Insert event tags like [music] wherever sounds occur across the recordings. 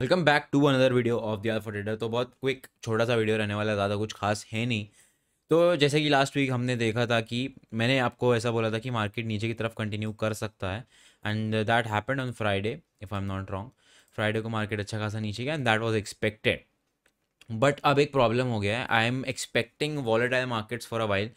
welcome back to another video of the for trader तो बहुत quick छोटा सा वीडियो रहने वाला है ज़्यादा कुछ खास है नहीं तो जैसे कि लास्ट वीक हमने देखा था कि मैंने आपको ऐसा बोला था कि मार्केट नीचे की तरफ कंटिन्यू कर सकता है and that happened on Friday if I am not wrong Friday को मार्केट अच्छा खासा नीचे गया and that was expected but अब एक प्रॉब्लम हो गया है I am expecting volatile markets for a while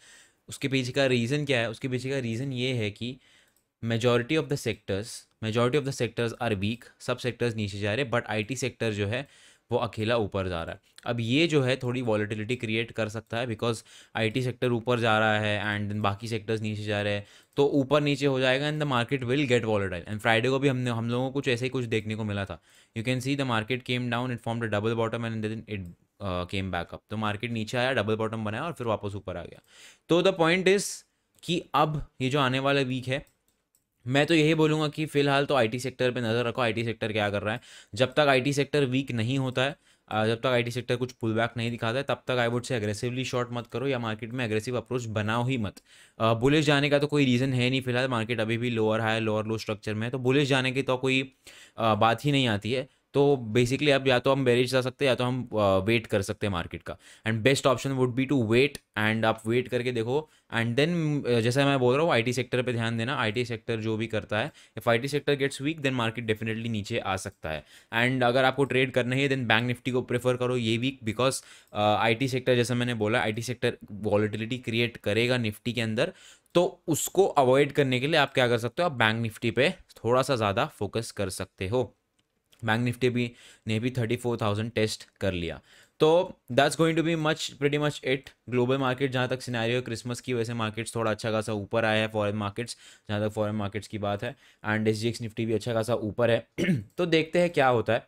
उसके पीछे का रीज़न क्या है उसके पीछे का रीज़न ये है कि uh, majority of the sectors majority of the sectors are weak सब सेक्टर्स नीचे जा रहे हैं बट टी सेक्टर जो है वो अकेला ऊपर जा रहा है अब ये जो है थोड़ी वॉलीटिलिटी क्रिएट कर सकता है बिकॉज आई टी सेक्टर ऊपर जा रहा है एंड बाकी सेक्टर्स नीचे जा रहे हैं तो ऊपर नीचे हो जाएगा and the market will get volatile and Friday को भी हमने हम लोगों को कुछ ऐसे ही कुछ देखने को मिला था you can see the market came down it form the double bottom and then it came back up तो मार्केट नीचे आया डबल बॉटम बनाया और फिर वापस ऊपर आ गया तो द पॉइंट इज़ कि अब ये जो आने वाला वीक है मैं तो यही बोलूँगा कि फ़िलहाल तो आईटी सेक्टर पे नज़र रखो आईटी सेक्टर क्या कर रहा है जब तक आईटी सेक्टर वीक नहीं होता है जब तक आईटी सेक्टर कुछ पुल बैक नहीं दिखाता है तब तक I would say aggressively short मत करो या मार्केट में अग्रेसिव अप्रोच बनाओ ही मत बुलिश जाने का तो कोई रीज़न है नहीं फिलहाल मार्केट अभी भी lower high lower low structure में है तो बुलिश जाने की तो कोई बात ही नहीं आती है तो बेसिकली अब या तो हम बेरेज जा सकते हैं या तो हम वेट कर सकते हैं मार्केट का and best option would be to wait and आप वेट करके देखो एंड देन जैसा मैं बोल रहा हूँ आईटी सेक्टर पे ध्यान देना आईटी सेक्टर जो भी करता है if IT sector gets weak then market definitely नीचे आ सकता है एंड अगर आपको ट्रेड करना है देन बैंक निफ्टी को प्रेफर करो ये वीक बिकॉज आईटी सेक्टर जैसा मैंने बोला आईटी सेक्टर वॉलिटिलिटी क्रिएट करेगा निफ्टी के अंदर तो उसको अवॉइड करने के लिए आप क्या कर सकते हो आप बैंक निफ्टी पे थोड़ा सा ज़्यादा फोकस कर सकते हो बैंक निफ्टी भी ने भी थर्टी फोर थाउजेंड टेस्ट कर लिया तो that's going to be much pretty much it global market जहाँ तक सिनारियो क्रिसमस की वैसे मार्केट्स थोड़ा अच्छा खासा ऊपर आया है फॉरेन मार्केट्स जहाँ तक फॉरेन मार्केट्स की बात है and S G X Nifty भी अच्छा खासा ऊपर है [clears throat] तो देखते हैं क्या होता है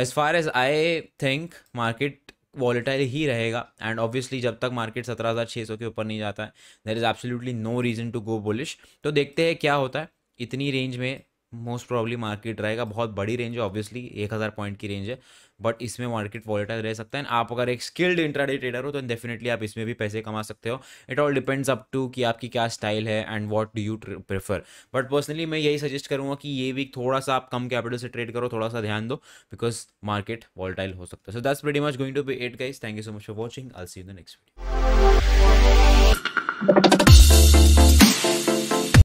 as far as I think market volatile ही रहेगा एंड ऑब्वियसली जब तक मार्केट सत्रह हज़ार छः सौ के ऊपर नहीं जाता है there is absolutely no reason to go bullish तो देखते हैं क्या होता है इतनी रेंज में मोस्ट प्रॉब्ली मार्केट रहेगा बहुत बड़ी रेंज है ऑब्वियसली एक हज़ार पॉइंट की रेंज है बट इसमें मार्केट वॉलेटाइल रह सकता है आप अगर एक स्किल्ड इंट्राडे ट्रेडर हो तो डेफिनेटली आप इसमें भी पैसे कमा सकते हो it all depends up to कि आपकी क्या स्टाइल है and what do you prefer but personally मैं यही सजेस्ट करूँगा कि ये वीक थोड़ा सा आप कम कैपिटल से ट्रेड करो थोड़ा सा ध्यान दो बिकॉज मार्केट वॉलेटाइल हो सकता है so that's very much going to be it guys thank you so much for watching I see you the next video